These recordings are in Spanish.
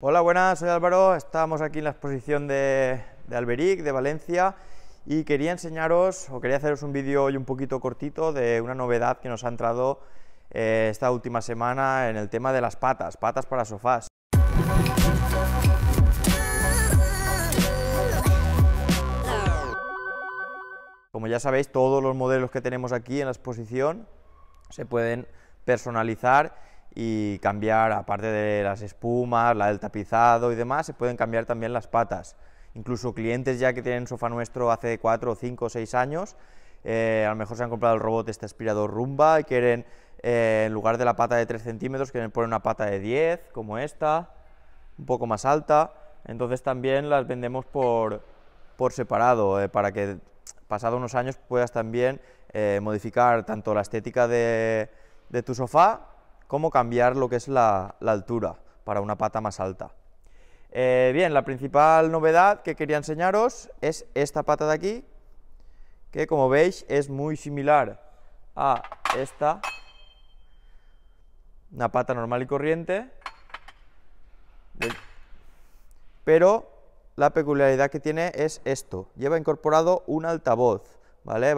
Hola, buenas, soy Álvaro. Estamos aquí en la exposición de, Alberic, de Valencia, y quería enseñaros, o quería haceros un vídeo hoy un poquito cortito de una novedad que nos ha entrado eh, esta última semana en el tema de las patas, patas para sofás. Como ya sabéis, todos los modelos que tenemos aquí en la exposición se pueden personalizar y cambiar, aparte de las espumas, la del tapizado y demás, se pueden cambiar también las patas. Incluso clientes ya que tienen sofá nuestro hace 4, 5, 6 años, eh, a lo mejor se han comprado el robot este aspirador Rumba y quieren, eh, en lugar de la pata de 3 centímetros, quieren poner una pata de 10, como esta, un poco más alta. Entonces también las vendemos por, por separado, eh, para que pasado unos años puedas también modificar tanto la estética de, de tu sofá cómo cambiar lo que es la, altura para una pata más alta. Eh, bien, la principal novedad que quería enseñaros es esta pata de aquí, que como veis es muy similar a esta, una pata normal y corriente, pero la peculiaridad que tiene es esto, lleva incorporado un altavoz, ¿vale?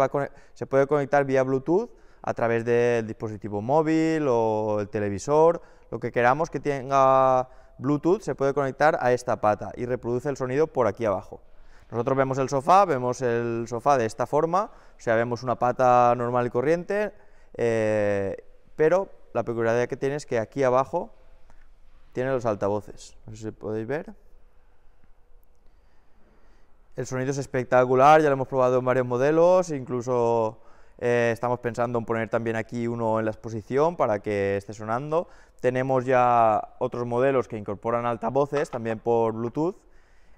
se puede conectar vía Bluetooth a través del dispositivo móvil o el televisor, lo que queramos que tenga Bluetooth se puede conectar a esta pata y reproduce el sonido por aquí abajo. Nosotros vemos el sofá, vemos el sofá de esta forma, o sea, vemos una pata normal y corriente, eh, pero la peculiaridad que tiene es que aquí abajo tiene los altavoces. No sé si podéis ver. El sonido es espectacular, ya lo hemos probado en varios modelos, incluso eh, estamos pensando en poner también aquí uno en la exposición para que esté sonando. Tenemos ya otros modelos que incorporan altavoces también por Bluetooth,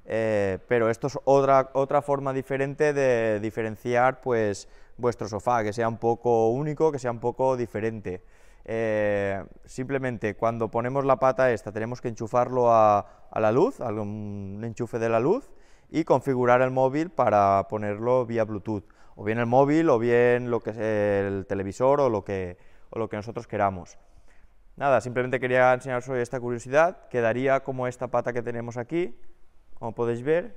eh, pero esto es otra, forma diferente de diferenciar pues, vuestro sofá, que sea un poco único, que sea un poco diferente. Eh, simplemente cuando ponemos la pata esta tenemos que enchufarlo a, a la luz, a un enchufe de la luz, y configurar el móvil para ponerlo vía Bluetooth, o bien el móvil, o bien lo que el televisor o lo que, lo que nosotros queramos. Nada, simplemente quería enseñaros hoy esta curiosidad, quedaría como esta pata que tenemos aquí, como podéis ver,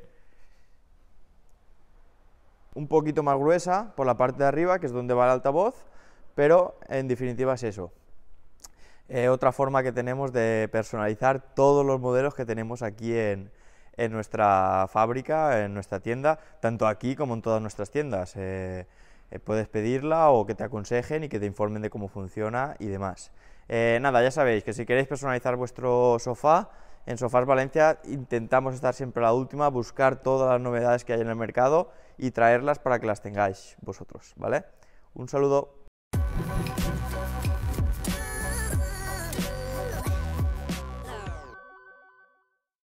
un poquito más gruesa por la parte de arriba, que es donde va el altavoz, pero en definitiva es eso. Eh, otra forma que tenemos de personalizar todos los modelos que tenemos aquí en, en nuestra fábrica, en nuestra tienda, tanto aquí como en todas nuestras tiendas. Eh, eh, puedes pedirla o que te aconsejen y que te informen de cómo funciona y demás. Eh, nada, ya sabéis que si queréis personalizar vuestro sofá, en Sofás Valencia intentamos estar siempre a la última, buscar todas las novedades que hay en el mercado y traerlas para que las tengáis vosotros, ¿vale? Un saludo.